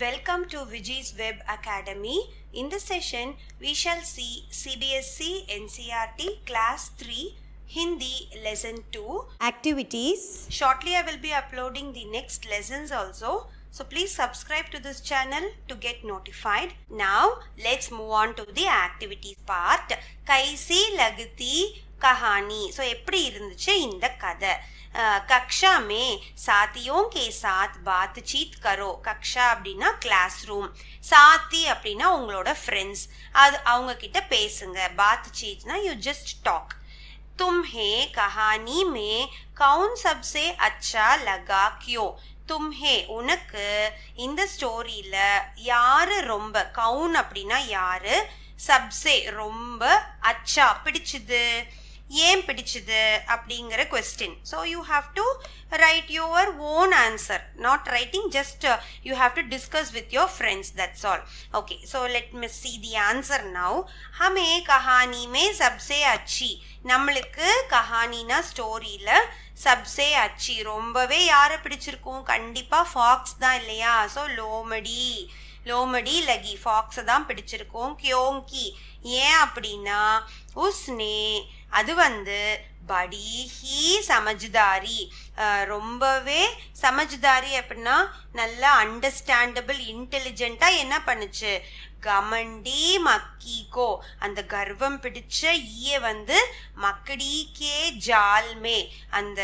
Welcome to Vijay's Web Academy. In this session, we shall see CBSC NCRT Class 3 Hindi Lesson 2 Activities. Shortly, I will be uploading the next lessons also. So please subscribe to this channel to get notified. Now, let's move on to the activities part. Kaisi Lagati Kahani. So, எப்படி in the கதை கक्षा में साथियों சாத் साथ sheath கரோ கக்ஷா அப்படின்னா class room சாத்தி அப்படின்னா உங்களோட friends அது அவங்க கிட்ட பேசுங்க சீத்னா யூ ஜஸ்ட் டாக் तुम्हें கஹானி மே கவுன் சப்சே அச்சா லகா கியோ தும்ஹே உனக்கு இந்த ஸ்டோரியில் யாரு ரொம்ப கவுன் அப்படின்னா யாரு சப்சே ரொம்ப அச்சா பிடிச்சது ஏன் பிடிச்சது அப்படிங்கிற question so you have to write your own answer not writing just you have to discuss with your friends that's all okay so let us see the answer now ஹமே कहानी சப்சே அச்சி நம்மளுக்கு கஹானினா ஸ்டோரியில் சப்சே அச்சி ரொம்பவே யாரை பிடிச்சிருக்கும் கண்டிப்பாக ஃபாக்ஸ் தான் இல்லையா ஸோ லோமடி லோமடி லகி ஃபாக்ஸை தான் பிடிச்சிருக்கும் கியோங்கி ஏன் அப்படின்னா உஸ்னே அது வந்து படிஹி சமஜ்தாரி ரொம்பவே சமஜ்தாரி அப்படின்னா நல்லா அண்டர்ஸ்டாண்டபிள் இன்டெலிஜெண்ட்டாக என்ன பண்ணுச்சு கமண்டி மக்கீகோ அந்த கர்வம் பிடிச்ச ஈய வந்து மக்கடிக்கே ஜால்மே அந்த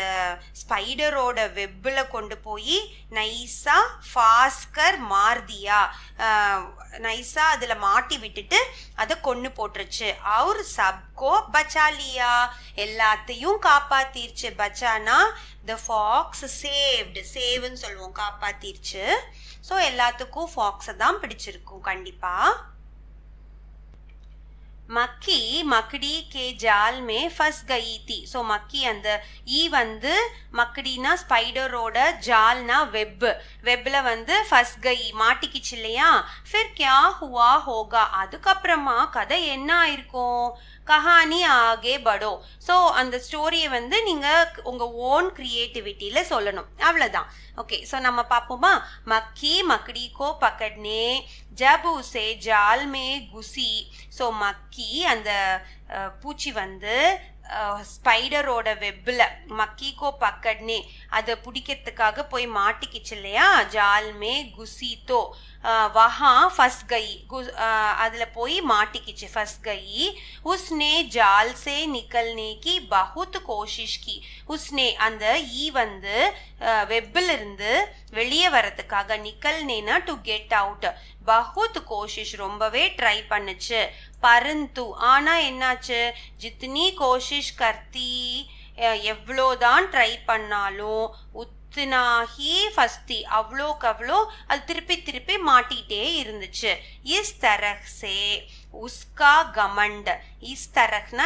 ஸ்பைடரோட வெப்பில் கொண்டு போய் நைசா ஃபாஸ்கர் மார்தியா நைஸாக அதில் மாட்டி விட்டுட்டு அதை கொண்டு போட்டுருச்சு அவர் சப்கோ பச்சாலியா எல்லாத்தையும் காப்பாத்திருச்சு பச்சானா த ஃபாக்ஸ் சேவ்டு சேவ்னு சொல்லுவோம் காப்பாத்திருச்சு ஸோ எல்லாத்துக்கும் ஃபாக்ஸை தான் பிடிச்சிருக்கும் கண்டிப்பாக மக்கி மக்கடி கே ஜால் மே ஃபஸ் கயிதி தி ஸோ மக்கி அந்த ஈ வந்து மக்கடினா ஸ்பைடரோட ஜால்னா வெப் வெப்பில் வந்து ஃபஸ் கயி மாட்டிக்கிச்சு இல்லையா ஃபிர் கியா ஹுவா ஹோகா அதுக்கப்புறமா கதை என்ன ஆயிருக்கும் கஹானி ஆகே படோ ஸோ அந்த ஸ்டோரியை வந்து நீங்கள் உங்கள் ஓன் க்ரியேட்டிவிட்டியில் சொல்லணும் அவ்வளோதான் ஓகே ஸோ நம்ம பார்ப்போமா மக்கி மக்கடி கோ பக்கட்னே ஜப் உசே ஜால்மே குசி ஸோ மக்கி அந்த பூச்சி வந்து ஸ்பைடரோட வெப்பில் மக்கிக்கோ பக்கட்னே அதை பிடிக்கிறதுக்காக போய் மாட்டிக்கிச்சு இல்லையா ஜால்மே குசித்தோ வஹா ஃபஸ்கை அதில் போய் மாட்டிக்கிச்சு ஃபஸ்கை உஸ்னே ஜால்சே சே நிக்கல்னே கி பகுத் கோஷிஷ் கி உஸ்னே அந்த ஈ வந்து வெப்பில் இருந்து வெளியே வரதுக்காக நிக்கல்னேனா டு கெட் அவுட் பகுத் கோஷிஷ் ரொம்பவே ட்ரை பண்ணுச்சு பருந்து ஆனால் என்னாச்சு ஜித்னி கோஷிஷ் கர்த்தி எவ்வளோதான் ட்ரை பண்ணாலும் உத் ஃபஸ்தினாஹி ஃபஸ்தி அவ்வளோக்கு அவ்வளோ அது திருப்பி திருப்பி மாட்டிகிட்டே இருந்துச்சு இஸ் தரசே உஸ்கா கமண்ட் இஸ் தரஹ்னா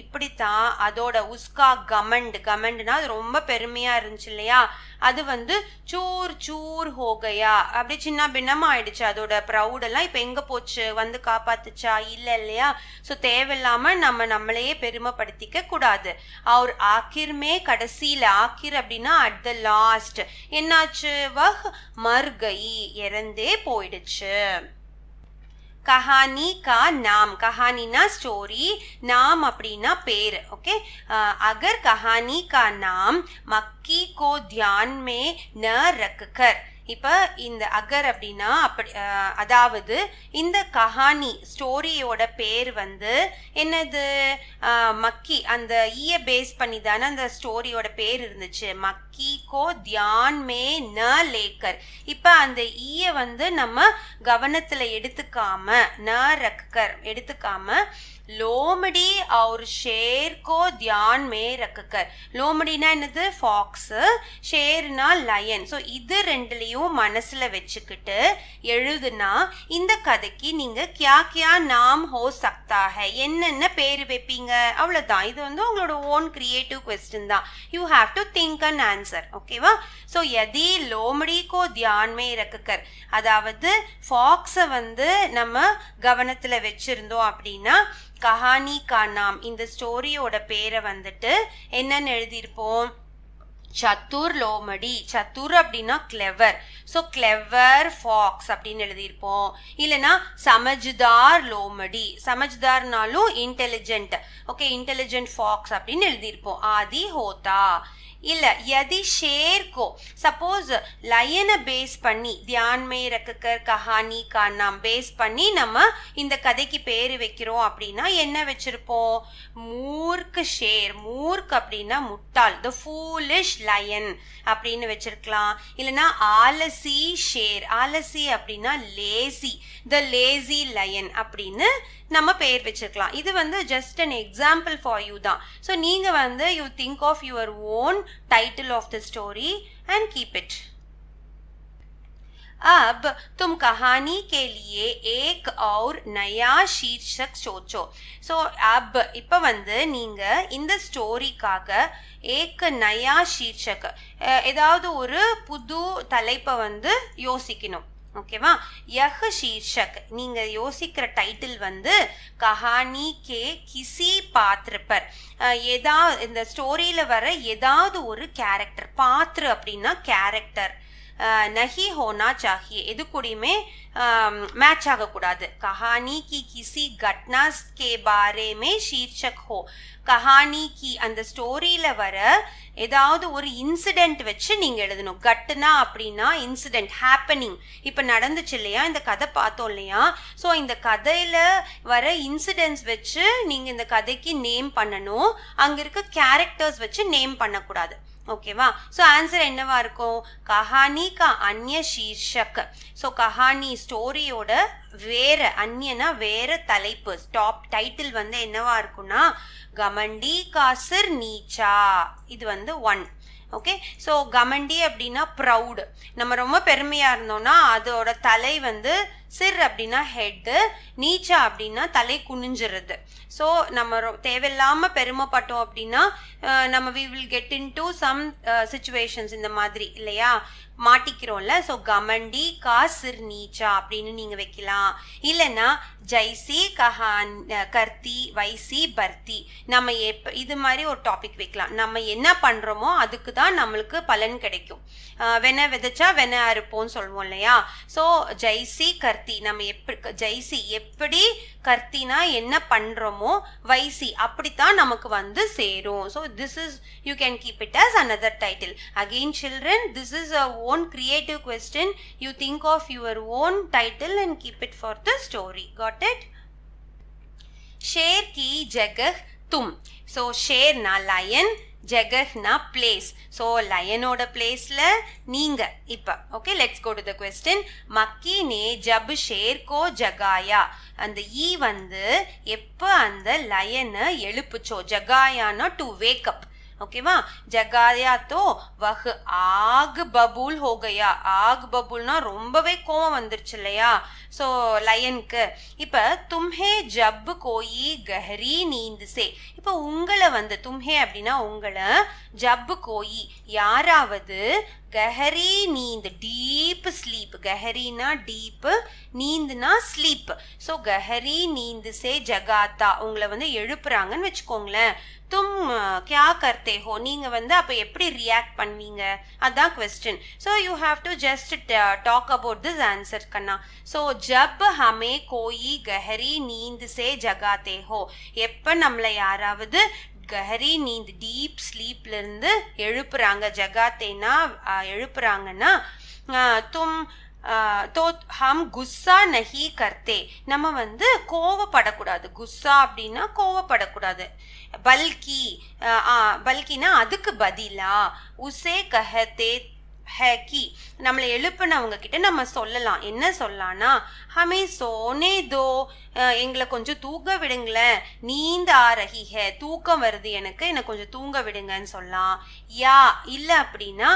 இப்படித்தான் அதோட உஸ்கா கமண்ட் கமண்ட்னா அது ரொம்ப பெருமையாக இருந்துச்சு இல்லையா அது வந்து சூர் சூர் ஹோகையா அப்படி சின்ன பின்னமாக ஆயிடுச்சு அதோட ப்ரௌடெல்லாம் இப்போ எங்கே போச்சு வந்து காப்பாத்துச்சா இல்லை இல்லையா ஸோ தேவையில்லாமல் நம்ம நம்மளையே பெருமைப்படுத்திக்க கூடாது அவர் ஆக்கிர்மே கடைசியில் ஆக்கிர் அப்படின்னா அட் த லாஸ்ட் என்னாச்சு வஹ் மர்கை இறந்தே போயிடுச்சு कहानी का नाम कहानी ना स्टोरी नाम अपनी ना पेर ओके अगर कहानी का नाम मक्की को ध्यान में न रखकर இப்போ இந்த அகர் அப்படின்னா அப்படி அதாவது இந்த கஹானி ஸ்டோரியோட பேர் வந்து என்னது மக்கி அந்த ஈய பேஸ் பண்ணி தானே அந்த ஸ்டோரியோட பேர் இருந்துச்சு மக்கி கோ தியான் மே ந லேக்கர் இப்போ அந்த ஈய வந்து நம்ம கவனத்தில் எடுத்துக்காம ந ரக்கர் எடுத்துக்காம லோமடி அவர் शेर தியான் மே में रखकर லோமடினா என்னது ஃபாக்ஸு ஷேர்னா லயன் ஸோ இது ரெண்டுலேயும் மனசில் வச்சுக்கிட்டு எழுதுனா இந்த கதைக்கு நீங்கள் கியா கியா நாம் ஹோ சக்தா ஹை என்னென்ன பேர் வைப்பீங்க அவ்வளோதான் இது வந்து உங்களோட ஓன் கிரியேட்டிவ் கொஸ்டின் தான் you have to think and answer ஓகேவா ஸோ எதி லோமடி கோ தியான் மே ரக்கர் அதாவது ஃபாக்ஸை வந்து நம்ம கவனத்தில் வச்சுருந்தோம் அப்படின்னா கஹானி கா நாம் இந்த ஸ்டோரியோட பேரை வந்துட்டு என்னன்னு எழுதியிருப்போம் சத்துர் லோமடி சத்துர் அப்படின்னா கிளெவர் ஸோ கிளெவர் ஃபாக்ஸ் அப்படின்னு எழுதியிருப்போம் இல்லைன்னா சமஜ்தார் லோமடி சமஜ்தார்னாலும் இன்டெலிஜென்ட் ஓகே இன்டெலிஜென்ட் ஃபாக்ஸ் அப்படின்னு எழுதியிருப்போம் ஆதி ஹோதா இல்லை யதி ஷேர்கோ சப்போஸ் லயனை பேஸ் பண்ணி தியான் மே ரக்கர் கஹானி கானாம் பேஸ் பண்ணி நம்ம இந்த கதைக்கு பேர் வைக்கிறோம் அப்படின்னா என்ன வச்சுருப்போம் மூர்க்கு ஷேர் மூர்க் அப்படின்னா முட்டாள் த ஃபூலிஷ் லயன் அப்படின்னு வச்சுருக்கலாம் இல்லைன்னா ஆலசி ஷேர் ஆலசி அப்படின்னா லேசி த லேசி லயன் அப்படின்னு நம்ம பெயர் வச்சுருக்கலாம் இது வந்து just an example for you தான் ஸோ நீங்கள் வந்து you think of your own title of the story and keep it up தும் கஹானி கேலியே ஏக் एक நயா नया शीर्षक ஸோ அப் இப்போ வந்து நீங்கள் இந்த ஸ்டோரிக்காக ஏக் நயா ஷீர்ஷக் ஏதாவது ஒரு புது தலைப்பை வந்து யோசிக்கணும் ஓகேவா யஹ் ஷீர்ஷக் நீங்க யோசிக்கிற டைட்டில் வந்து கஹானி கே கிசி பாத்ரு ஏதா இந்த ஸ்டோரியில வர ஏதாவது ஒரு கேரக்டர் பாத்ரு அப்படின்னா கேரக்டர் நஹி ஹோனா சாஹி எது கூடயுமே மேட்ச் ஆகக்கூடாது கஹானி கி கிசி கட்னாஸ் கே பாரேமே மே ஷீர்ஷக் ஹோ கஹானி கி அந்த ஸ்டோரியில் வர ஏதாவது ஒரு இன்சிடெண்ட் வச்சு நீங்கள் எழுதணும் கட்டுனா அப்படின்னா இன்சிடெண்ட் ஹேப்பனிங் இப்போ நடந்துச்சு இல்லையா இந்த கதை பார்த்தோம் இல்லையா ஸோ இந்த கதையில் வர இன்சிடென்ட்ஸ் வச்சு நீங்கள் இந்த கதைக்கு நேம் பண்ணணும் அங்கே இருக்க கேரக்டர்ஸ் வச்சு நேம் பண்ணக்கூடாது ஓகேவா ஸோ ஆன்சர் என்னவா இருக்கும் கஹானி க அந்நிய சீர்ஷக் ஸோ கஹானி ஸ்டோரியோட வேற அந்நியனா வேற தலைப்பு டாப் டைட்டில் வந்து என்னவா இருக்கும்னா கமண்டி காசர் நீச்சா இது வந்து ஒன் ஓகே ஸோ கமண்டி அப்படின்னா ப்ரௌடு நம்ம ரொம்ப பெருமையாக இருந்தோம்னா அதோட தலை வந்து சிர் அப்படின்னா ஹெட்டு நீச்சா அப்படின்னா தலை குனிஞ்சிருது ஸோ நம்ம தேவையில்லாமல் பெருமைப்பட்டோம் அப்படின்னா நம்ம we will get into some situations இந்த மாதிரி இல்லையா மாட்டிக்கிறோம்ல ஸோ கமண்டி கா சிர் நீச்சா அப்படின்னு நீங்கள் வைக்கலாம் இல்லைன்னா ஜைசி கஹான் கர்த்தி வைசி பர்த்தி நம்ம எப்ப இது மாதிரி ஒரு டாபிக் வைக்கலாம் நம்ம என்ன பண்ணுறோமோ அதுக்கு தான் நம்மளுக்கு பலன் கிடைக்கும் வென விதைச்சா வென அறுப்போம்னு சொல்லுவோம் இல்லையா ஸோ ஜைசி கர்த்தி நம்ம எப்படி ஜைசி எப்படி கர்த்தினா என்ன பண்ணுறோமோ வைசி அப்படித்தான் நமக்கு வந்து சேரும் so this is you can keep it as another title again children this is a own creative question. You think of your own title and keep it for the story. Got it? Share ki jagah tum. So share na lion, ஜெகஹ்னா place so லயனோட பிளேஸில் நீங்கள் இப்போ okay let's go to the question மக்கி நே ஜப் share கோ ஜகாயா அந்த ஈ வந்து எப்போ அந்த லயனை எழுப்புச்சோ ஜகாயானா டு வேக்கப் ஓகேவா ஜகாயா தோ வஹ் ஆக் பபுல் ஹோகையா ஆக் பபுல்னா ரொம்பவே கோவம் வந்துருச்சு இல்லையா ஸோ லயனுக்கு இப்போ தும்ஹே ஜப் கோயி கஹரி நீந்துசே இப்போ உங்களை வந்து தும்ஹே அப்படின்னா உங்களை ஜப் கோயி யாராவது கஹரி நீந்து டீப் ஸ்லீப் கஹரினா டீப்பு நீந்துனா ஸ்லீப் ஸோ கஹரி நீந்து சே ஜகாத்தா உங்களை வந்து எழுப்புறாங்கன்னு வச்சுக்கோங்களேன் தும் கியா கர்த்தே ஹோ நீங்கள் வந்து அப்போ எப்படி ரியாக்ட் பண்ணுவீங்க அதுதான் question so you have to just talk about this answer கண்ணா ஸோ ஜப் ஹமே கோயி கஹரி நீந்து சே ஜகாத்தே ஹோ எப்போ நம்மளை யாராவது கஹரி நீந்து டீப் ஸ்லீப்லேருந்து எழுப்புறாங்க ஜகாத்தேனா எழுப்புறாங்கன்னா தும் தோ ஹம் குஸ்ஸா நஹி கர்த்தே நம்ம வந்து கோவப்படக்கூடாது குஸ்ஸா அப்படின்னா கோவப்படக்கூடாது பல்கி பல்கினா அதுக்கு பதிலா உசே கஹத்தே ஹேகி நம்மளை எழுப்பினவங்க கிட்ட நம்ம சொல்லலாம் என்ன சொல்லலாம்னா ஹமே சோனே தோ எங்களை கொஞ்சம் தூக்க விடுங்களேன் நீந்த ஆரகி ஹே தூக்கம் வருது எனக்கு என்னை கொஞ்சம் தூங்க விடுங்கன்னு சொல்லலாம் யா இல்லை அப்படின்னா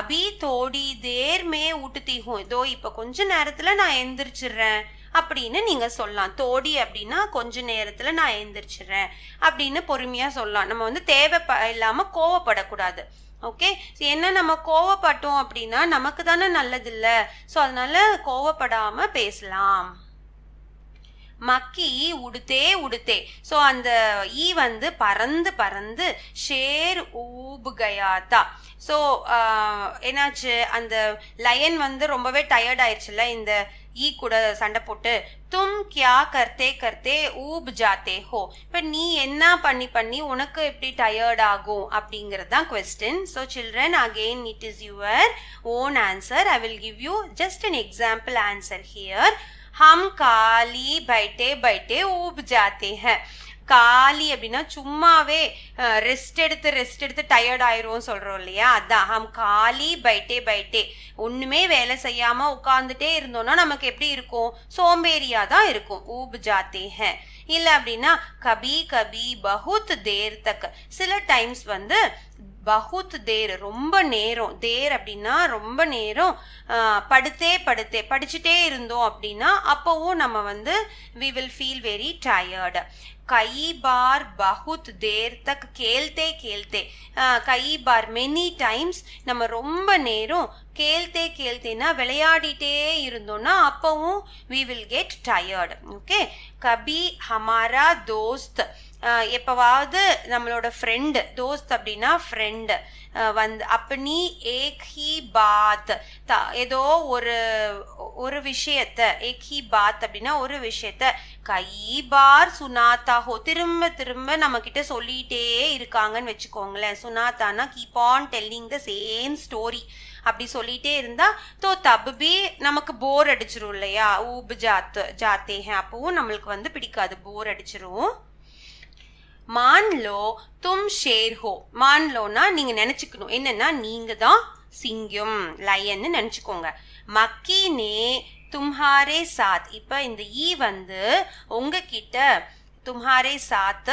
அபி தோடி தேர்மே ஊட்டுத்தீகும் இதோ இப்போ கொஞ்ச நேரத்தில் நான் எந்திரிச்சிடுறேன் அப்படின்னு நீங்க சொல்லலாம் தோடி அப்படின்னா கொஞ்ச நேரத்துல நான் எந்திரிச்சிடுறேன் அப்படின்னு பொறுமையா சொல்லலாம் நம்ம வந்து தேவை இல்லாம கோவப்படக்கூடாது ஓகே ஸோ என்ன நம்ம கோவப்பட்டோம் அப்படின்னா நமக்கு தானே நல்லதில்ல ஸோ அதனால கோவப்படாமல் பேசலாம் மக்கி உடுத்தே உடுத்தே ஸோ அந்த ஈ வந்து பறந்து பறந்து ஷேர் ஊபுகயாத்தா ஸோ என்னாச்சு அந்த லயன் வந்து ரொம்பவே டயர்ட் ஆயிடுச்சுல இந்த கூட சண்டை போட்டு தும் கியா கர்த்தே கர்த்தே ஊப் ஜாத்தே ஹோ இப்போ நீ என்ன பண்ணி பண்ணி உனக்கு எப்படி டயர்ட் ஆகும் அப்படிங்கிறது தான் question so children again it is your own answer I will give you just an example answer here हम काली बैठे बैठे उब जाते हैं காலி அப்படின்னா சும்மாவே ரெஸ்ட் எடுத்து ரெஸ்ட் எடுத்து டயர்ட் ஆயிரும் சொல்றோம் இல்லையா அதான் ஹம் காலி பைட்டே பைட்டே ஒண்ணுமே வேலை செய்யாம உட்காந்துட்டே இருந்தோம்னா நமக்கு எப்படி இருக்கும் சோம்பேறியா தான் இருக்கும் ஊப் ஜாத்தி ஹே இல்லை அப்படின்னா கபி கபி பகுத் தேர் தக்க சில டைம்ஸ் வந்து பகுத் தேர் ரொம்ப நேரம் தேர் அப்படின்னா ரொம்ப நேரம் படுத்தே படுத்தே படிச்சுட்டே இருந்தோம் அப்படின்னா அப்போவும் நம்ம வந்து we will feel very tired கை பார் பகுத் தேர் தக் கேல்தே கேல்தே கை பார் மெனி டைம்ஸ் நம்ம ரொம்ப நேரம் கேல்தே கேல்தேனா விளையாடிட்டே இருந்தோம்னா அப்பவும் we will get tired okay கபி ஹமாரா தோஸ்த் எப்போவாவது நம்மளோட ஃப்ரெண்டு தோஸ்த் அப்படின்னா ஃப்ரெண்டு வந்து நீ ஏக் ஹி பாத் த ஏதோ ஒரு ஒரு விஷயத்த ஏக் ஹி பாத் அப்படின்னா ஒரு விஷயத்த கை பார் சுனாத்தாஹோ திரும்ப திரும்ப நம்ம கிட்ட சொல்லிட்டே இருக்காங்கன்னு வச்சுக்கோங்களேன் சுனாத்தானா keep on telling the same story அப்படி சொல்லிட்டே இருந்தா தோ தபி நமக்கு போர் அடிச்சிரும் இல்லையா ஊபு ஜாத்து ஜாத்தே அப்பவும் நம்மளுக்கு வந்து பிடிக்காது போர் அடிச்சிரும் மான் லோ தும் ஷேர் ஹோ மான் லோனா நீங்க நினைச்சுக்கணும் என்னன்னா நீங்க தான் சிங்கம் லயன்னு நினைச்சுக்கோங்க மக்கினே தும்ஹாரே சாத் இப்போ இந்த ஈ வந்து உங்ககிட்ட தும்ஹாரே சாத்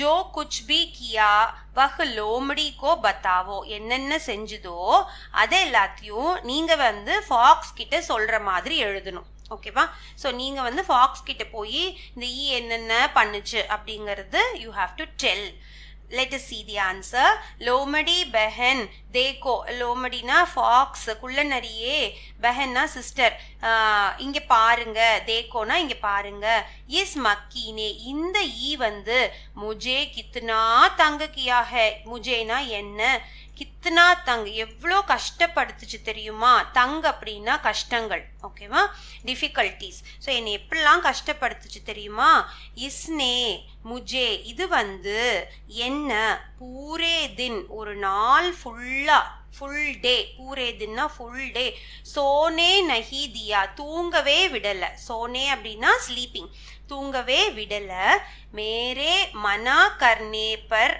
ஜோ कुछ भी किया वह लोमड़ी को बताओ என்னென்ன செஞ்சுதோ அதை எல்லாத்தையும் நீங்கள் வந்து ஃபாக்ஸ் கிட்ட சொல்கிற மாதிரி எழுதணும் ஓகேவா ஸோ நீங்கள் வந்து ஃபாக்ஸ் கிட்ட போய் இந்த இ e என்னென்ன பண்ணுச்சு அப்படிங்கிறது you have to tell let us see the answer லோமடி பெஹன் தேகோ லோமடினா ஃபாக்ஸ் நரியே பெஹன்னா சிஸ்டர் இங்கே பாருங்க தேகோனா இங்கே பாருங்க இஸ் மக்கீனே இந்த ஈ e வந்து முஜே கித்னா தங்க கியாக முஜேனா என்ன கித்னா தங் எவ்வளோ கஷ்டப்படுத்துச்சு தெரியுமா தங் அப்படின்னா கஷ்டங்கள் ஓகேவா டிஃபிகல்ட்டிஸ் ஸோ என்னை எப்படிலாம் கஷ்டப்படுத்துச்சு தெரியுமா இஸ்னே முஜே இது வந்து என்ன பூரே தின் ஒரு நாள் ஃபுல்லாக ஃபுல் டே பூரே தின்னா ஃபுல் டே சோனே நஹீதியா தூங்கவே விடலை சோனே அப்படின்னா ஸ்லீப்பிங் தூங்கவே விடல மேரே மனா கர்னே பர்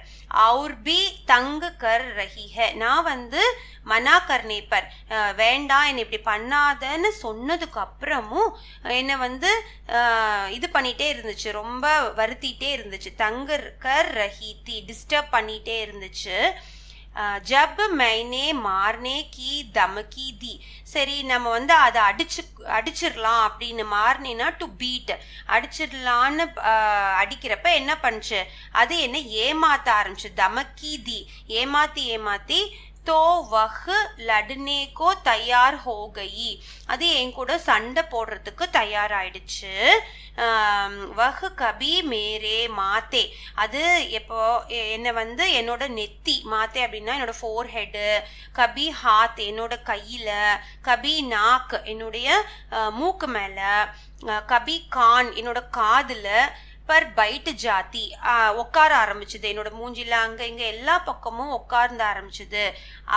அவுர் பி தங்கு கர் ரஹிஹ நான் வந்து மனா கர்ணேபர் பர் வேண்டாம் என்னை இப்படி பண்ணாதன்னு சொன்னதுக்கு அப்புறமும் என்னை வந்து இது பண்ணிகிட்டே இருந்துச்சு ரொம்ப வருத்திட்டே இருந்துச்சு தங்கு கர் ரஹித்தி டிஸ்டர்ப் பண்ணிகிட்டே இருந்துச்சு ஜப் மைனே மார்னே கி தமக்கி தி சரி நம்ம வந்து அதை அடிச்சு அடிச்சிடலாம் அப்படின்னு மார்னேனா டு பீட் அடிச்சிடலான்னு அடிக்கிறப்ப என்ன பண்ணுச்சு அது என்ன ஏமாத்த ஆரம்பிச்சு தமக்கி தி ஏமாத்தி ஏமாத்தி தோ வகு லடுனேகோ தயார் ஹோகை அது என் கூட சண்டை போடுறதுக்கு தயாராயிடுச்சு வகு கபி மேரே மாத்தே அது எப்போ என்னை வந்து என்னோட நெத்தி மாத்தே அப்படின்னா என்னோட ஃபோர் ஹெட்டு கபி ஹாத் என்னோட கையில் கபி நாக் என்னுடைய மூக்கு மேலே கபி கான் என்னோட காதில் பெப்பர் பைட்டு ஜாத்தி உட்கார ஆரம்பிச்சது என்னோட மூஞ்சில அங்க இங்க எல்லா பக்கமும் உட்கார்ந்து ஆரம்பிச்சது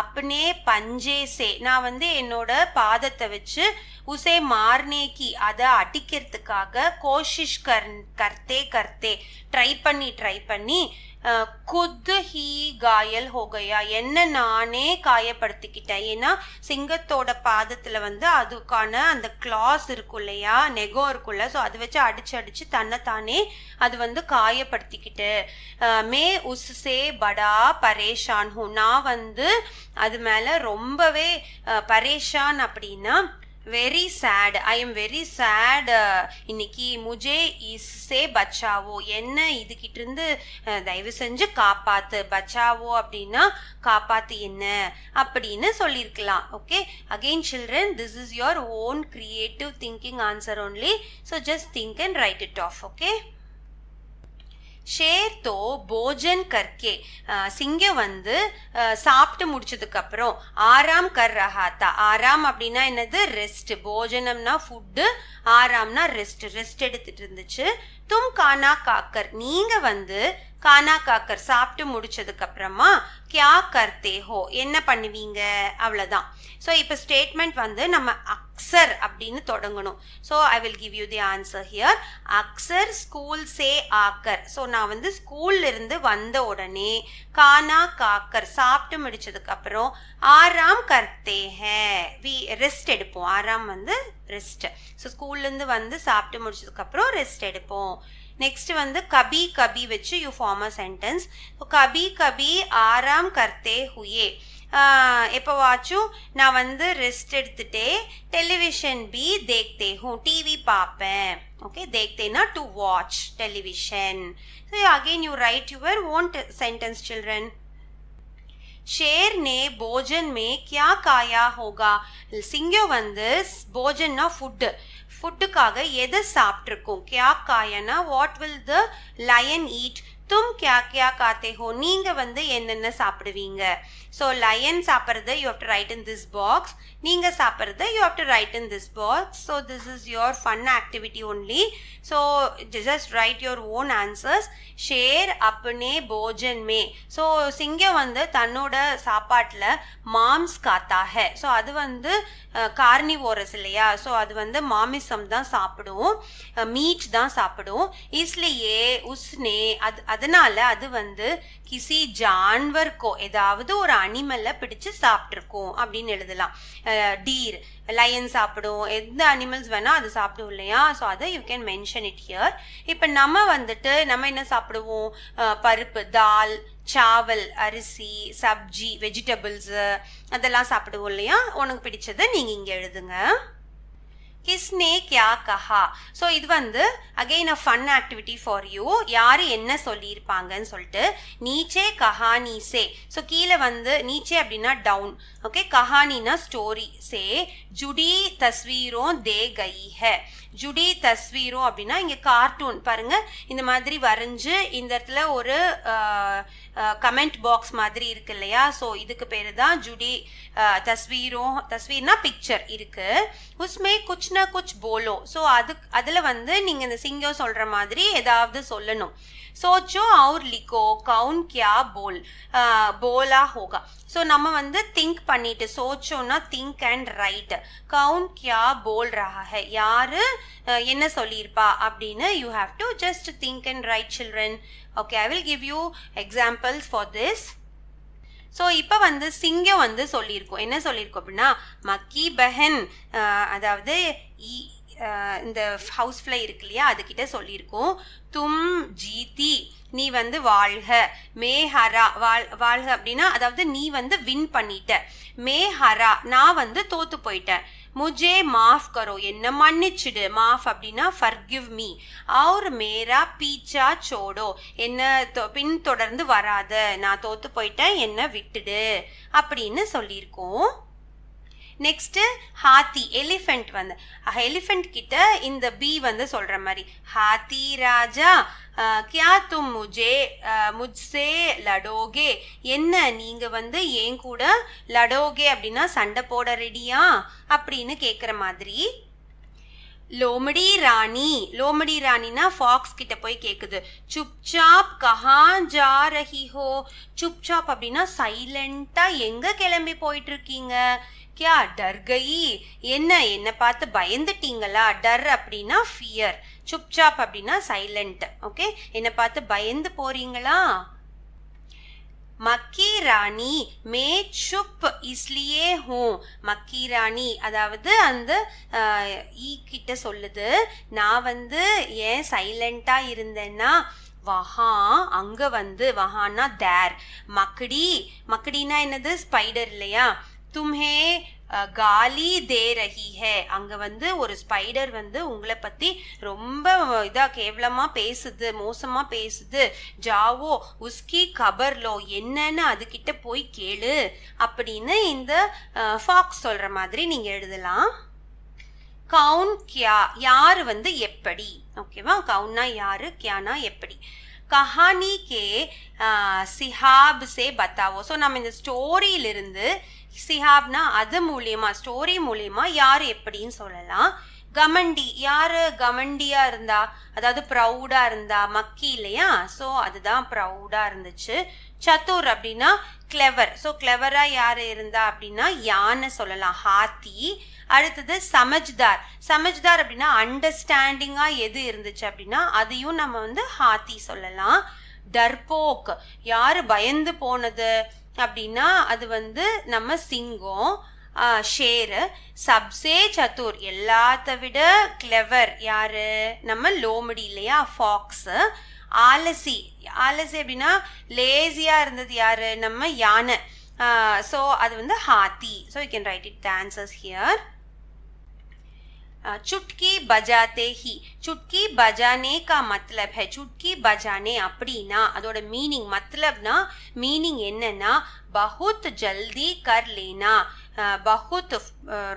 அப்பனே பஞ்சேசே நான் வந்து என்னோட பாதத்தை வச்சு உசே मारने அதை அடிக்கிறதுக்காக கோஷிஷ் கர் கர்த்தே கர்த்தே ட்ரை பண்ணி ட்ரை பண்ணி குத்து ஹீ காயல் ஹோகையா என்ன நானே காயப்படுத்திக்கிட்டேன் ஏன்னா சிங்கத்தோட பாதத்தில் வந்து அதுக்கான அந்த கிளாஸ் இருக்கும் இல்லையா நெகோ இருக்கும்ல ஸோ அது வச்சு அடிச்சு அடிச்சு தன்னைத்தானே அது வந்து காயப்படுத்திக்கிட்டு மே உஸ்ஸே படா பரேஷான் ஹூ நான் வந்து அது மேலே ரொம்பவே பரேஷான் அப்படின்னா very sad I am very sad இன்னைக்கு முஜே இஸ்ஸே பச்சாவோ என்ன இதுகிட்ட இருந்து தயவு செஞ்சு காப்பாத்து பச்சாவோ அப்படின்னா காப்பாத்து என்ன அப்படின்னு சொல்லியிருக்கலாம் okay again children this is your own creative thinking answer only so just think and write it off okay ஷேர் தோ போஜன் கர்க்கே சிங்கம் வந்து சாப்பிட்டு முடிச்சதுக்கப்புறம் ஆராம் கர் ரஹாத்தா ஆராம் அப்படின்னா என்னது ரெஸ்ட் போஜனம்னா ஃபுட்டு ஆராம்னா ரெஸ்ட் ரெஸ்ட் எடுத்துட்டு இருந்துச்சு தும் கானா காக்கர் நீங்கள் வந்து கானா காக்கர் சாப்பிட்டு முடிச்சதுக்கு அப்புறமா கியா கர்த்தே ஹோ என்ன பண்ணுவீங்க அவ்வளோதான் ஸோ இப்போ ஸ்டேட்மெண்ட் வந்து நம்ம அக்சர் அப்படின்னு தொடங்கணும் so I will give you the answer here அக்சர் ஸ்கூல் சே ஆக்கர் ஸோ நான் வந்து ஸ்கூல்ல இருந்து வந்த உடனே கானா காக்கர் சாப்பிட்டு முடிச்சதுக்கு அப்புறம் ஆறாம் கர்த்தே ஹே வி ரெஸ்ட் எடுப்போம் ஆறாம் வந்து ரெஸ்ட் ஸோ ஸ்கூல்லேருந்து வந்து சாப்பிட்டு முடிச்சதுக்கப்புறம் ரெஸ்ட் எடுப்போம் நெக்ஸ்ட் வந்து கபி கபி வச்சு யூ ஃபார்ம் அ சென்டென்ஸ் கபி கபி ஆராம் கர்த்தே ஹுயே எப்போவாச்சும் நான் வந்து ரெஸ்ட் எடுத்துகிட்டே டெலிவிஷன் பி தேக்தே ஹூ டிவி பார்ப்பேன் ஓகே தேக்தேனா to watch television so again you write your own sentence children ஷேர் நே போஜன் மே கியா காயா ஹோகா சிங்கம் வந்து போஜன்னா ஃபுட்டு ஃபுட்டுக்காக எதை சாப்பிட்ருக்கோம் கியா காயனா what will the lion eat தும் கியா கியா காத்தே ஹோ நீங்கள் வந்து என்னென்ன சாப்பிடுவீங்க ஸோ லயன் சாப்பிட்றது you have to write in this box நீங்கள் சாப்பிட்றது you have to write in this box so this is your fun activity only so just write your own answers ஷேர் அப்னே போஜன் மே ஸோ சிங்கம் வந்து தன்னோட சாப்பாட்டில் மாம்ஸ் காத்தாக ஸோ அது வந்து ஓரஸ் இல்லையா ஸோ அது வந்து மாமிசம் தான் சாப்பிடும் மீட் தான் சாப்பிடும் இஸ்லியே உஸ்னே அது அது அதனால அது வந்து கிசி ஜான்வர்கோ ஏதாவது ஒரு அனிமலை பிடிச்சு சாப்பிட்ருக்கோம் அப்படின்னு எழுதலாம் டீர் லயன் சாப்பிடும் எந்த அனிமல்ஸ் வேணால் அது சாப்பிடுவோம் இல்லையா ஸோ அதை you can mention it here இப்போ நம்ம வந்துட்டு நம்ம என்ன சாப்பிடுவோம் பருப்பு தால் சாவல் அரிசி சப்ஜி வெஜிடபிள்ஸு அதெல்லாம் சாப்பிடுவோம் இல்லையா உனக்கு பிடிச்சதை நீங்கள் இங்கே எழுதுங்க கிஸ்னே கியா கஹா ஸோ இது வந்து again a fun activity for you யார் என்ன சொல்லியிருப்பாங்கன்னு சொல்லிட்டு நீச்சே நீசே ஸோ கீழே வந்து நீச்சே அப்படின்னா டவுன் ஓகே கஹானினா ஸ்டோரி சே ஜுடி தஸ்வீரும் தே கை ஜுடி தஸ்வீரும் அப்படின்னா இங்கே கார்ட்டூன் பாருங்கள் இந்த மாதிரி வரைஞ்சு இந்த இடத்துல ஒரு கமெண்ட் பாக்ஸ் மாதிரி இருக்கு இல்லையா ஸோ இதுக்கு பேர் தான் ஜுடி தஸ்வீரும் தஸ்வீர்னா பிக்சர் இருக்கு உஸ்மே குச் கிருஷ்ணா குச் போலோ ஸோ அது அதில் வந்து நீங்கள் இந்த சிங்கம் சொல்கிற மாதிரி ஏதாவது சொல்லணும் சோச்சோ அவுர் லிகோ கவுன் கியா போல் போலா ஹோகா ஸோ நம்ம வந்து திங்க் பண்ணிட்டு சோச்சோன்னா திங்க் அண்ட் ரைட் கவுன் கியா போல் ரஹ யாரு என்ன சொல்லியிருப்பா அப்படின்னு you have to just think and write children okay I will give you examples for this so இப்போ வந்து சிங்கம் வந்து சொல்லியிருக்கோம் என்ன சொல்லியிருக்கோம் அப்படின்னா மக்கி பஹன் அதாவது இந்த ஹவுஸ் ஃப்ளை இருக்கு இல்லையா அதுக்கிட்ட சொல்லியிருக்கோம் தும் ஜீதி நீ வந்து வாழ்க மே ஹரா வாழ் வாழ்க அப்படின்னா அதாவது நீ வந்து வின் பண்ணிட்ட மே ஹரா நான் வந்து தோத்து போயிட்டேன் முஜே மாஃப் करो என்ன மன்னிச்சிடு மாஃப் அப்படின்னா ஃபர்கிவ் மீ அவர் மேரா பீச்சா சோடோ என்ன பின்தொடர்ந்து வராத நான் தோத்து போயிட்டேன் என்ன விட்டுடு அப்படின்னு சொல்லியிருக்கோம் நெக்ஸ்ட்டு ஹாத்தி எலிஃபெண்ட் வந்து எலிஃபெண்ட் கிட்ட இந்த பி வந்து சொல்கிற மாதிரி ஹாத்தி ராஜா கியா தும் முஜே முஜ்சே லடோகே என்ன நீங்கள் வந்து ஏன் கூட லடோகே அப்படின்னா சண்டை போட ரெடியா அப்படின்னு கேட்குற மாதிரி லோமடி ராணி லோமடி ராணினா ஃபாக்ஸ் கிட்ட போய் கேட்குது சுப்சாப் கஹா ஜா ரஹி ஹோ சுப்சாப் அப்படின்னா சைலண்டாக எங்கே கிளம்பி போயிட்டு இருக்கீங்க கியா டர்கை என்ன என்னை பார்த்து பயந்துட்டீங்களா டர் அப்படின்னா ஃபியர் சுப்சாப் அப்படின்னா சைலண்ட் ஓகே என்னை பார்த்து பயந்து போறீங்களா மக்கி ராணி மே சுப் இஸ்லியே ஹோம் மக்கி ராணி அதாவது அந்த ஈ கிட்ட சொல்லுது நான் வந்து ஏன் சைலண்டா இருந்தேன்னா வஹா அங்க வந்து வஹான்னா தேர் மக்கடி மக்கடினா என்னது ஸ்பைடர் இல்லையா தும்ஹே காலி தே ரஹி ஹே அங்கே வந்து ஒரு ஸ்பைடர் வந்து உங்களை பற்றி ரொம்ப இதாக கேவலமாக பேசுது மோசமாக பேசுது ஜாவோ உஸ்கி கபர்லோ என்னன்னு அதுக்கிட்ட போய் கேளு அப்படின்னு இந்த ஃபாக்ஸ் சொல்கிற மாதிரி நீங்கள் எழுதலாம் கவுன் கியா யார் வந்து எப்படி ஓகேவா கவுன்னா யாரு கியானா எப்படி கஹானி கே சிஹாப் சே பத்தாவோ ஸோ நம்ம இந்த ஸ்டோரியிலிருந்து சிஹாப்னா அது மூலியமா ஸ்டோரி மூலியமா யார் எப்படின்னு சொல்லலாம் கமண்டி யார் கமண்டியாக இருந்தா அதாவது ப்ரௌடாக இருந்தா மக்கி இல்லையா ஸோ அதுதான் ப்ரௌடாக இருந்துச்சு சத்தூர் அப்படின்னா கிளவர் ஸோ கிளவராக யார் இருந்தா அப்படின்னா யானை சொல்லலாம் ஹாத்தி அடுத்தது சமஜ்தார் சமஜ்தார் அப்படின்னா அண்டர்ஸ்டாண்டிங்காக எது இருந்துச்சு அப்படின்னா அதையும் நம்ம வந்து ஹாத்தி சொல்லலாம் டர்போக் யார் பயந்து போனது அப்படின்னா அது வந்து நம்ம சிங்கம் ஷேரு சப்சே சத்துர் எல்லாத்த விட கிளவர் யாரு நம்ம லோமடி இல்லையா ஃபாக்ஸு ஆலசி ஆலசி அப்படின்னா லேசியாக இருந்தது யாரு நம்ம யானை ஸோ அது வந்து ஹாத்தி so you can write it dancers answers here சுட்கி பஜாத்தே ஹி சுட்கி பஜானே கா மத்லப் ஹே சுட்கி பஜானே அப்படின்னா அதோட மீனிங் மத்லப்னா மீனிங் என்னன்னா பகுத் ஜல்தி கர் லேனா பகுத்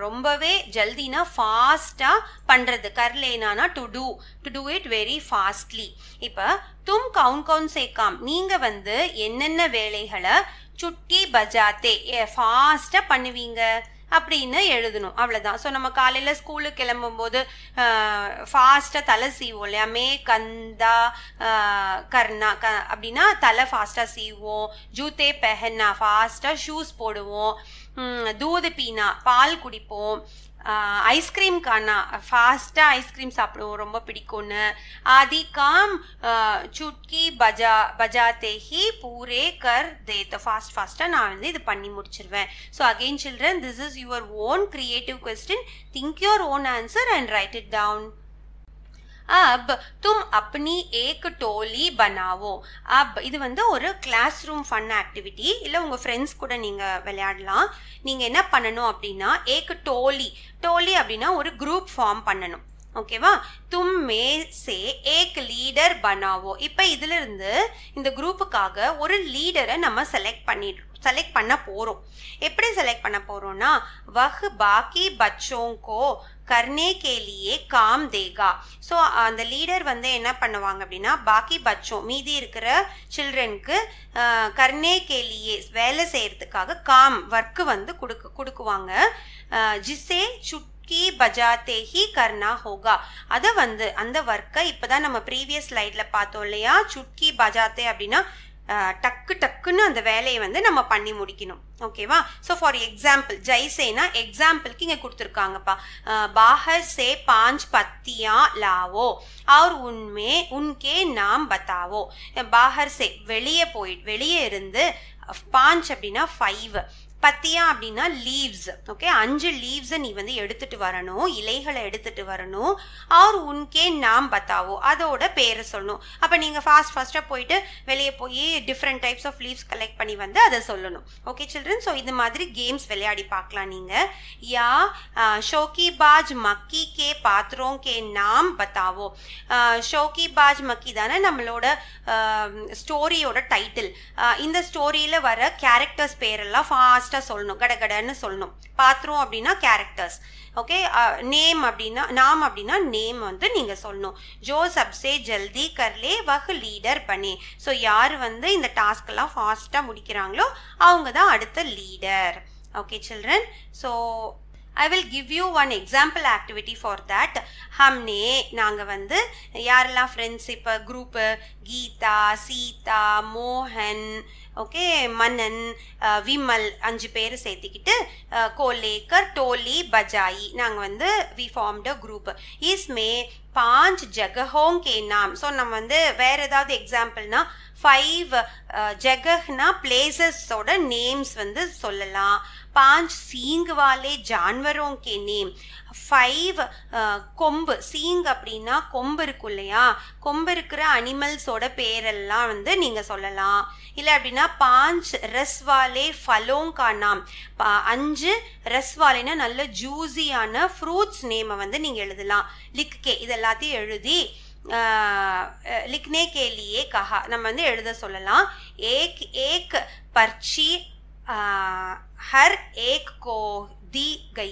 ரொம்பவே ஜல்தினா ஃபாஸ்ட்டாக பண்ணுறது கர்லேனானா do do do do it very fastly இப்போ தும் கவுன் கவுன் சேக்காம் நீங்கள் வந்து என்னென்ன வேலைகளை சுட்கி பஜாத்தே ஃபாஸ்ட்டாக பண்ணுவீங்க அப்படின்னு எழுதணும் அவ்வளோதான் ஸோ நம்ம காலையில் ஸ்கூலுக்கு கிளம்பும்போது ஃபாஸ்ட்டாக தலை சீவோம் இல்லையா மே கந்தா கர்ணா க அப்படின்னா தலை ஃபாஸ்ட்டாக சீவோம் ஜூத்தே பெஹன்னா ஃபாஸ்ட்டாக ஷூஸ் போடுவோம் தூது பீனா பால் குடிப்போம் ஐஸ்கிரீம் காணா ஃபாஸ்ட்டாக ஐஸ்கிரீம் சாப்பிடுவோம் ரொம்ப பிடிக்கும்னு ஆதிகாம் சுட்கி பஜா பஜா தேஹி பூரே கர் தேத்த ஃபாஸ்ட் ஃபாஸ்ட்டாக நான் வந்து இது பண்ணி முடிச்சிருவேன் so again children this is your own creative question think your own answer and write it down அப் தும் अपनी एक டோலி பனாவோ அப் இது வந்து ஒரு கிளாஸ் ரூம் ஃபன் ஆக்டிவிட்டி இல்லை உங்கள் ஃப்ரெண்ட்ஸ் கூட நீங்கள் விளையாடலாம் நீங்கள் என்ன பண்ணணும் அப்படின்னா ஏக் டோலி டோலி அப்படின்னா ஒரு குரூப் ஃபார்ம் பண்ணணும் ஓகேவா தும் மே சே ஏக் லீடர் பனாவோ இப்போ இதிலிருந்து இந்த குரூப்புக்காக ஒரு லீடரை நம்ம செலக்ட் பண்ணிடுறோம் செலக்ட் பண்ண போகிறோம் எப்படி செலக்ட் பண்ண போகிறோம்னா வஹ் பாக்கி பச்சோங்கோ கர்னே கேலியே காம் தேகா ஸோ அந்த லீடர் வந்து என்ன பண்ணுவாங்க அப்படின்னா பாக்கி பச்சோ மீதி இருக்கிற சில்ட்ரனுக்கு கர்னே கேலியே வேலை செய்கிறதுக்காக காம் ஒர்க்கு வந்து கொடுக்கு கொடுக்குவாங்க ஜிஸே சுட் கீ பஜாத்தே ஹி கர்னா ஹோகா அதை வந்து அந்த ஒர்க்கை இப்போ தான் நம்ம ப்ரீவியஸ் ஸ்லைடில் பார்த்தோம் இல்லையா சுட்கி பஜாத்தே அப்படின்னா டக்கு டக்குன்னு அந்த வேலையை வந்து நம்ம பண்ணி முடிக்கணும் ஓகேவா ஸோ ஃபார் எக்ஸாம்பிள் ஜெய்சேனா எக்ஸாம்பிளுக்கு இங்கே கொடுத்துருக்காங்கப்பா பாஹர் சே பாஞ்ச் பத்தியா லாவோ அவர் உண்மை உன்கே நாம் பத்தாவோ பாஹர் சே வெளியே போய் வெளியே இருந்து பாஞ்ச் அப்படின்னா ஃபைவ் பத்தியா அப்படின்னா லீவ்ஸ் ஓகே அஞ்சு லீவ்ஸை நீ வந்து எடுத்துட்டு வரணும் இலைகளை எடுத்துட்டு வரணும் ஆர் உன்கே நாம் பத்தாவோ அதோட பேரை சொல்லணும் அப்போ நீங்கள் ஃபாஸ்ட் ஃபாஸ்ட்டாக போயிட்டு வெளியே போய் different types of leaves collect பண்ணி வந்து அதை சொல்லணும் ஓகே சில்ட்ரன் ஸோ இது மாதிரி கேம்ஸ் விளையாடி பார்க்கலாம் நீங்கள் யா ஷோகி பாஜ் மக்கி கே பாத்ரோம் கே நாம் பத்தாவோ ஷோகி பாஜ் மக்கி தானே நம்மளோட ஸ்டோரியோட டைட்டில் இந்த ஸ்டோரியில் வர கேரக்டர்ஸ் பேரெல்லாம் ஃபாஸ்ட் ஃபாஸ்ட்டாக சொல்லணும் கடகடன்னு சொல்லணும் பாத்ரூம் அப்படின்னா கேரக்டர்ஸ் ஓகே நேம் அப்படின்னா நாம் அப்படின்னா நேம் வந்து நீங்கள் சொல்லணும் ஜோ சப்சே ஜல்தி கர்லே வஹ் லீடர் பண்ணி ஸோ யார் வந்து இந்த எல்லாம் ஃபாஸ்ட்டாக முடிக்கிறாங்களோ அவங்க தான் அடுத்த leader okay children so I will give you one example activity for that ஹம்னே நாங்கள் வந்து யாரெல்லாம் ஃப்ரெண்ட்ஸ் இப்போ குரூப்பு கீதா சீதா மோகன் ஓகே மன்னன் விமல் அஞ்சு பேர் சேர்த்திக்கிட்டு கோலேக்கர் uh, டோலி பஜாயி நாங்கள் வந்து வி ஃபார்ம் அ குரூப் இஸ்மே பாஞ்ச் ஜெகஹோங் கே நாம் ஸோ நம்ம வந்து வேறு ஏதாவது எக்ஸாம்பிள்னா ஃபைவ் ஜகஹ்னா பிளேசஸோட நேம்ஸ் வந்து சொல்லலாம் பாஞ்ச் சீங் வாலே ஜான்வரோம் கே நேம் ஃபைவ் கொம்பு சீங் அப்படின்னா கொம்பு இருக்கும் இல்லையா கொம்பு இருக்கிற அனிமல்ஸோட பேரெல்லாம் வந்து நீங்கள் சொல்லலாம் இல்லை அப்படின்னா பாஞ்ச் ரஸ்வாலே ஃபலோங்கா நாம் அஞ்சு ரஸ்வாலேனா நல்ல ஜூஸியான ஃப்ரூட்ஸ் நேமை வந்து நீங்கள் எழுதலாம் லிக் கே இது எல்லாத்தையும் எழுதி லிக்னே கேலியே கஹா நம்ம வந்து எழுத சொல்லலாம் ஏக் ஏக் பர்ச்சி ஹர் ஏக் கோ தி கை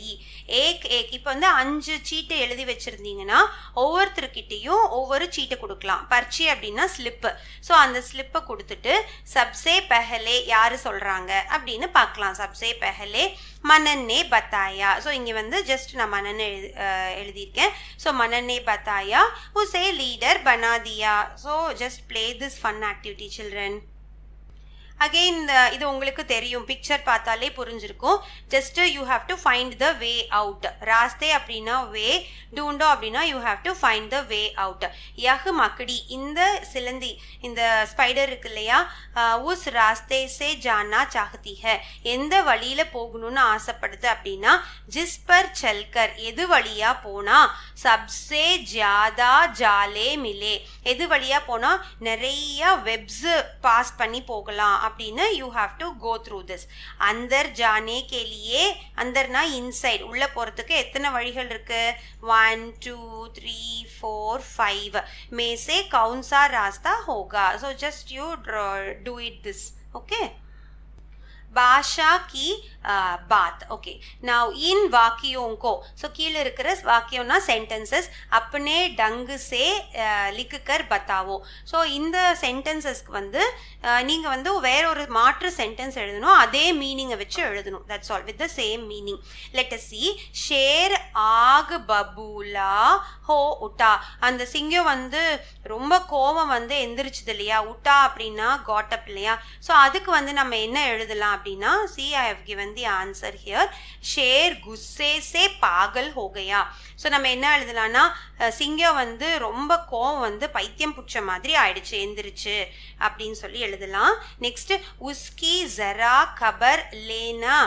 ஏக் ஏக் இப்போ வந்து அஞ்சு சீட்டை எழுதி வச்சுருந்தீங்கன்னா ஒவ்வொருத்தருக்கிட்டேயும் ஒவ்வொரு சீட்டை கொடுக்கலாம் பர்ச்சி அப்படின்னா ஸ்லிப்பு ஸோ அந்த ஸ்லிப்பை கொடுத்துட்டு சப்சே பெஹலே யார் சொல்கிறாங்க அப்படின்னு பார்க்கலாம் சப்சே பெஹலே மனன்னே பத்தாயா ஸோ இங்கே வந்து ஜஸ்ட் நான் மனன்னு எழு எழுதியிருக்கேன் ஸோ மனன்னே பத்தாயா சே லீடர் பனாதியா so just play this fun activity children again இந்த இது உங்களுக்கு தெரியும் பிக்சர் பார்த்தாலே புரிஞ்சிருக்கும் just you have to find the way out ராஸ்தே அப்படின்னா வே டூண்டோ அப்படின்னா you have to find the way out யஹ் மக்கடி இந்த சிலந்தி இந்த ஸ்பைடர் இருக்கு இல்லையா உஸ் ராஸ்தே சே ஜானா சாகத்தி ஹ எந்த வழியில் போகணும்னு ஆசைப்படுது அப்படின்னா ஜிஸ்பர் செல்கர் எது வழியாக போனால் சப்சே ஜாதா ஜாலே மிலே எது வழியாக போனால் நிறையா வெப்ஸ் பாஸ் பண்ணி போகலாம் அப்படின்னா you have to go through this அந்தர் ஜானே கேலியே அந்தர்னா இன்சைட் உள்ளே போகிறதுக்கு எத்தனை வழிகள் இருக்குது one two three four five மேசே கவுன்சா ராஸ்தா ஹோகா so just you do it this okay भाषा की பாத் ஓகே நாவ் இன் வாக்கியோங்கோ ஸோ கீழே இருக்கிற வாக்கியம்னா சென்டென்சஸ் அப்பனே டங்கு சே லிக்குக்கர் பத்தாவோ ஸோ இந்த சென்டென்சஸ்க்கு வந்து நீங்கள் வந்து வேற ஒரு மாற்று சென்டென்ஸ் எழுதணும் அதே மீனிங்கை வச்சு எழுதணும் that's all with the same meaning let see ஷேர் ஆக பபூலா ஹோ உட்டா அந்த சிங்கம் வந்து ரொம்ப கோபம் வந்து எந்திரிச்சது இல்லையா உட்டா அப்படின்னா காட்டப் இல்லையா ஸோ அதுக்கு வந்து நம்ம என்ன எழுதலாம் அப்படின்னா see I have given and the answer here ஷேர் குஸ்ஸேசே பாகல் ஹோகையா ஸோ நம்ம என்ன எழுதலாம்னா சிங்கம் வந்து ரொம்ப கோவம் வந்து பைத்தியம் பிடிச்ச மாதிரி ஆயிடுச்சு எந்திரிச்சு அப்படின்னு சொல்லி எழுதலாம் நெக்ஸ்ட் உஸ்கி ஜரா கபர் லேனா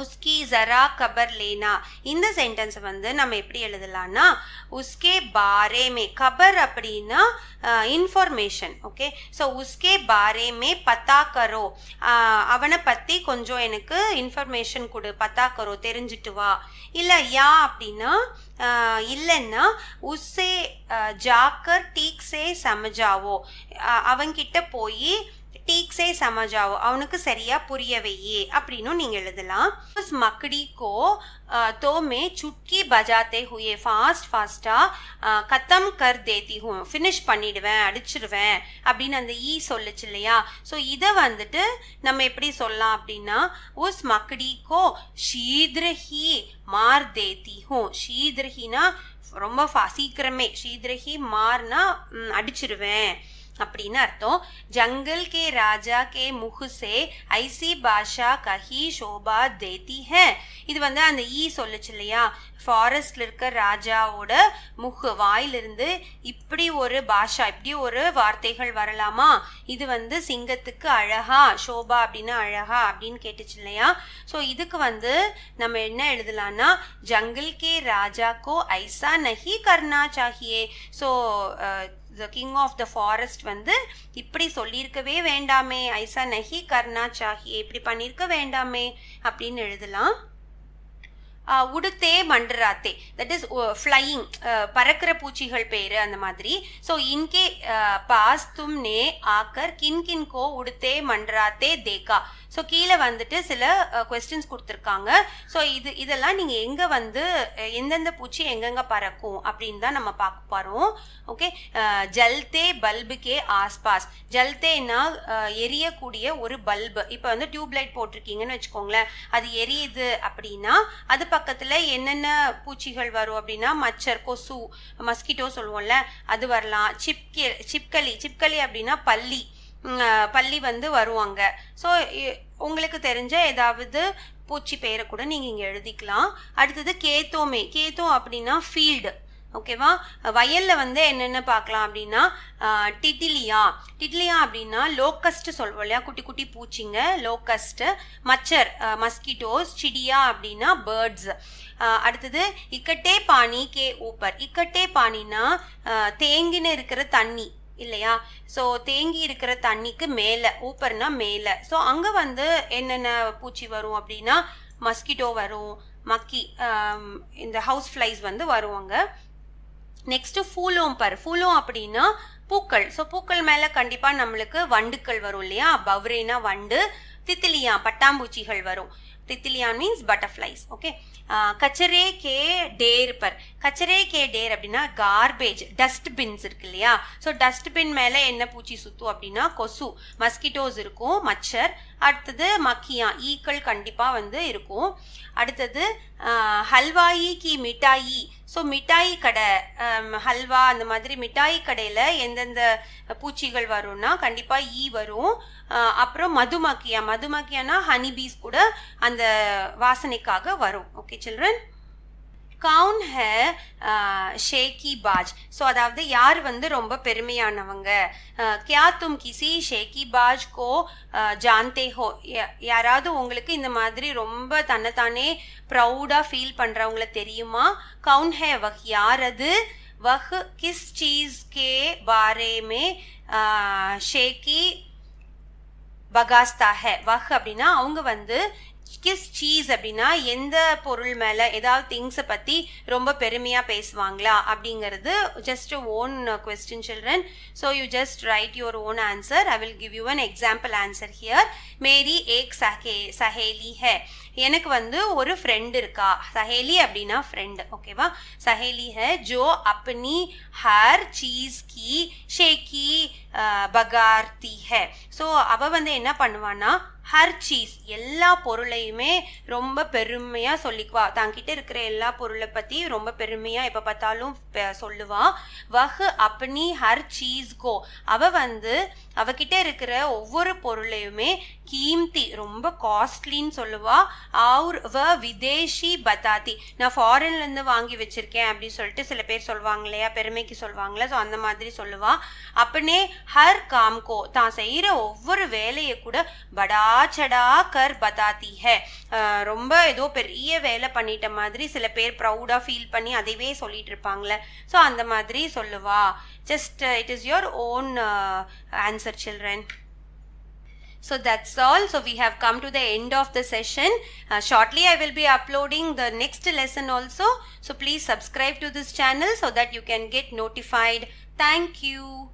உஸ்கி ஜரா கபர் லேனா இந்த சென்டென்ஸை வந்து நம்ம எப்படி எழுதலாம்னா உஸ்கே பாரேமே கபர் அப்படின்னா இன்ஃபர்மேஷன் ஓகே ஸோ உஸ்கே பாரேமே பத்தா கரோ அவனை பற்றி கொஞ்சம் எனக்கு இன்ஃபர்மேஷன் கொடு பத்தா கரோ தெரிஞ்சுட்டு வா இல்லை யா அப்படின்னா இல்லைன்னா உஸ்ஸே ஜாக்கர் டீக்ஸே சமஜாவோ அவங்கிட்ட போய் उसे समझाओ அவனுக்கு சரியா புரியவையே வையே அப்படின்னு நீங்க எழுதலாம் उस தோமே சுட்கி பஜாத்தே मैं चुटकी बजाते கத்தம் கர் தேத்தி ஹூ ஃபினிஷ் பண்ணிடுவேன் அடிச்சிருவேன் அப்படின்னு அந்த ஈ சொல்லுச்சு இல்லையா ஸோ இதை வந்துட்டு நம்ம எப்படி சொல்லலாம் அப்படின்னா உஸ் மக்கடி கோ ஷீத்ரஹி மார் தேத்தி ஹூ ஷீத்ரஹினா ரொம்ப சீக்கிரமே ஷீத்ரஹி மார்னா அடிச்சிருவேன் அப்படின்னு அர்த்தம் ஜங்கல் கே ராஜா கே முகுசே ஐசி பாஷா கஹி ஷோபா தேதி ஹே இது வந்து அந்த ஈ சொல்லுச்சு இல்லையா ஃபாரஸ்ட்ல இருக்க ராஜாவோட முகு வாயிலிருந்து இப்படி ஒரு பாஷா இப்படி ஒரு வார்த்தைகள் வரலாமா இது வந்து சிங்கத்துக்கு அழகா ஷோபா அப்படின்னா அழகா அப்படின்னு கேட்டுச்சு இல்லையா ஸோ இதுக்கு வந்து நம்ம என்ன எழுதலாம்னா ஜங்கல் கே ராஜா கோ ஐசா நஹி கர்னா சாஹியே so king of the forest வந்து இப்படி சொல்லியிருக்கவே வேண்டாமே ஐசா நஹி கர்ணா சாஹி இப்படி பண்ணியிருக்க வேண்டாமே அப்படின்னு எழுதலாம் உடுத்தே மண்டராத்தே தட் இஸ் ஃப்ளையிங் பறக்கிற பூச்சிகள் பேர் அந்த மாதிரி ஸோ இன்கே பாஸ் நே ஆக்கர் கின் கின்கோ உடுத்தே மண்டராத்தே தேகா ஸோ கீழே வந்துட்டு சில கொஸ்டின்ஸ் கொடுத்துருக்காங்க ஸோ இது இதெல்லாம் நீங்கள் எங்கே வந்து எந்தெந்த பூச்சி எங்கெங்கே பறக்கும் அப்படின்னு தான் நம்ம பார்க்க போகிறோம் ஓகே ஜல்தே பல்புக்கே ஆஸ்பாஸ் ஜல்தேனா எரியக்கூடிய ஒரு பல்பு இப்போ வந்து டியூப்லைட் போட்டிருக்கீங்கன்னு வச்சுக்கோங்களேன் அது எரியுது அப்படின்னா அது பக்கம் பக்கத்தில் என்னென்ன பூச்சிகள் வரும் அப்படின்னா மச்சர் கொசு மஸ்கிட்டோ சொல்லுவோம்ல அது வரலாம் சிப்கி சிப்களி சிப்களி அப்படின்னா பள்ளி பள்ளி வந்து வருவாங்க ஸோ உங்களுக்கு தெரிஞ்ச ஏதாவது பூச்சி பெயரை கூட நீங்கள் இங்கே எழுதிக்கலாம் அடுத்தது கேத்தோமே கேத்தோ அப்படின்னா ஃபீல்டு ஓகேவா வயலில் வந்து என்னென்ன பார்க்கலாம் அப்படின்னா டிட்லியா டிட்லியா அப்படின்னா லோக்கஸ்ட் சொல்வோம் இல்லையா குட்டி குட்டி பூச்சிங்க லோக்கஸ்ட்டு மச்சர் மஸ்கிட்டோஸ் சிடியா அப்படின்னா பேர்ட்ஸ் அடுத்தது இக்கட்டே பாணி கே ஊப்பர் இக்கட்டே பாணினா தேங்கின்னு இருக்கிற தண்ணி இல்லையா ஸோ தேங்கி இருக்கிற தண்ணிக்கு மேலே ஊப்பர்னா மேலே ஸோ அங்கே வந்து என்னென்ன பூச்சி வரும் அப்படின்னா மஸ்கிட்டோ வரும் மக்கி இந்த ஹவுஸ் ஃப்ளைஸ் வந்து வருவாங்க நெக்ஸ்ட்டு பர் ஃபூலோ அப்படின்னா பூக்கள் ஸோ பூக்கள் மேலே கண்டிப்பாக நம்மளுக்கு வண்டுக்கள் வரும் இல்லையா பவ்ரேனா வண்டு தித்திலியா பட்டாம்பூச்சிகள் வரும் தித்திலியான் மீன்ஸ் பட்டர்ஃப்ளைஸ் ஓகே கச்சரே கே டேர் பர் கச்சரே கே டேர் அப்படின்னா கார்பேஜ் டஸ்ட்பின்ஸ் இருக்கு இல்லையா ஸோ டஸ்ட்பின் மேலே என்ன பூச்சி சுற்றும் அப்படின்னா கொசு மஸ்கிட்டோஸ் இருக்கும் மச்சர் அடுத்தது மக்கியா ஈக்கள் கண்டிப்பாக வந்து இருக்கும் அடுத்தது ஹல்வாயி கி மிட்டாயி ஸோ மிட்டாயி கடை ஹல்வா um, அந்த மாதிரி மிட்டாயி கடையில் எந்தெந்த பூச்சிகள் வரும்னா கண்டிப்பாக ஈ வரும் uh, அப்புறம் மதுமக்கியா மதுமக்கியானா ஹனிபீஸ் கூட அந்த வாசனைக்காக வரும் ஓகே சில்ட்ரன் கவுன் ஹ ஷேக்கி பாஜ் ஸோ அதாவது யார் வந்து ரொம்ப பெருமையானவங்க கியா தும் கிசி ஷேக்கி பாஜ் கோ ஜான்தே ஹோ யாராவது உங்களுக்கு இந்த மாதிரி ரொம்ப தன்னைத்தானே ப்ரௌடாக ஃபீல் பண்ணுறவங்கள தெரியுமா கவுன் ஹே வஹ் யார் அது வஹ் கிஸ் சீஸ் கே பாரே மே ஷேக்கி பகாஸ்தா ஹே வஹ் அப்படின்னா அவங்க வந்து கிஸ் சீஸ் அப்படின்னா எந்த பொருள் மேலே ஏதாவது திங்ஸை பற்றி ரொம்ப பெருமையாக பேசுவாங்களா அப்படிங்கிறது just one question children so you just write your own answer I will give you an example answer here மேரி ஏக் சஹே சஹேலி ஹே எனக்கு வந்து ஒரு ஃப்ரெண்ட் இருக்கா சஹேலி அப்படின்னா ஃப்ரெண்டு ஓகேவா சஹேலி ஹே ஜோ அப்னி ஹர் சீஸ் கி ஷேக்கி பகார்த்தி ஹே ஸோ அவள் வந்து என்ன பண்ணுவான்னா ஹர் சீஸ் எல்லா பொருளையுமே ரொம்ப பெருமையாக சொல்லிக்குவா தாங்கிட்ட இருக்கிற எல்லா பொருளை பற்றி ரொம்ப பெருமையாக எப்போ பார்த்தாலும் சொல்லுவா வஹ் அப்னி ஹர் சீஸ் கோ அவள் வந்து அவகிட்ட இருக்கிற ஒவ்வொரு பொருளையுமே கீம்தி ரொம்ப காஸ்ட்லின்னு சொல்லுவா ஆர் வ விதேஷி பதாதி நான் ஃபாரின்லேருந்து வாங்கி வச்சிருக்கேன் அப்படின்னு சொல்லிட்டு சில பேர் சொல்லுவாங்க இல்லையா பெருமைக்கு சொல்லுவாங்களே ஸோ அந்த மாதிரி சொல்லுவா அப்பனே ஹர் காம்கோ தான் செய்கிற ஒவ்வொரு வேலையை கூட படா चढ़ा கர் பதாத்தி ஹே ரொம்ப ஏதோ பெரிய வேலை பண்ணிட்ட மாதிரி சில பேர் ப்ரௌடாக ஃபீல் பண்ணி அதைவே சொல்லிட்டு இருப்பாங்களே ஸோ அந்த மாதிரி சொல்லுவா just it is so that's all so we have come to the end of the session uh, shortly i will be uploading the next lesson also so please subscribe to this channel so that you can get notified thank you